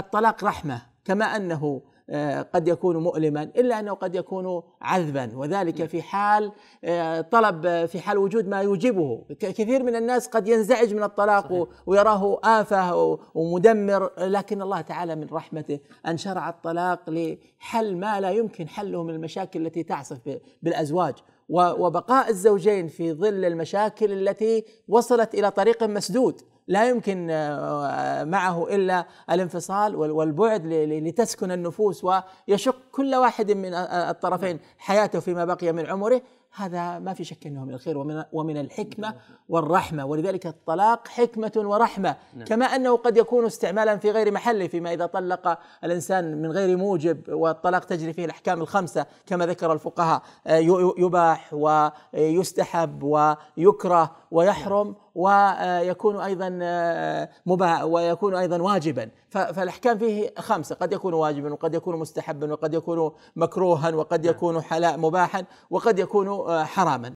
الطلاق رحمه كما انه آه، قد يكون مؤلما الا انه قد يكون عذبا وذلك في حال آه، طلب آه، في حال وجود ما يوجبه كثير من الناس قد ينزعج من الطلاق صحيح. ويراه افه ومدمر لكن الله تعالى من رحمته ان شرع الطلاق لحل ما لا يمكن حله من المشاكل التي تعصف بالازواج وبقاء الزوجين في ظل المشاكل التي وصلت الى طريق مسدود لا يمكن آه، معه الا الانفصال والبعد لتسكن النفوس ويشق كل واحد من آه، آه، الطرفين حياته فيما بقي من عمره هذا ما في شك انه من الخير ومن ومن الحكمه نعم. والرحمه ولذلك الطلاق حكمه ورحمه نعم. كما انه قد يكون استعمالا في غير محله فيما اذا طلق الانسان من غير موجب والطلاق تجري فيه الاحكام الخمسه كما ذكر الفقهاء آه، يباح ويستحب ويكره ويحرم نعم. ويكون ايضا آه، مباح ويكون ايضا واجبا فالاحكام فيه خمسه قد يكون واجبا وقد يكون مستحبا وقد يكون مكروها وقد نعم. يكون حلال مباحا وقد يكون حراما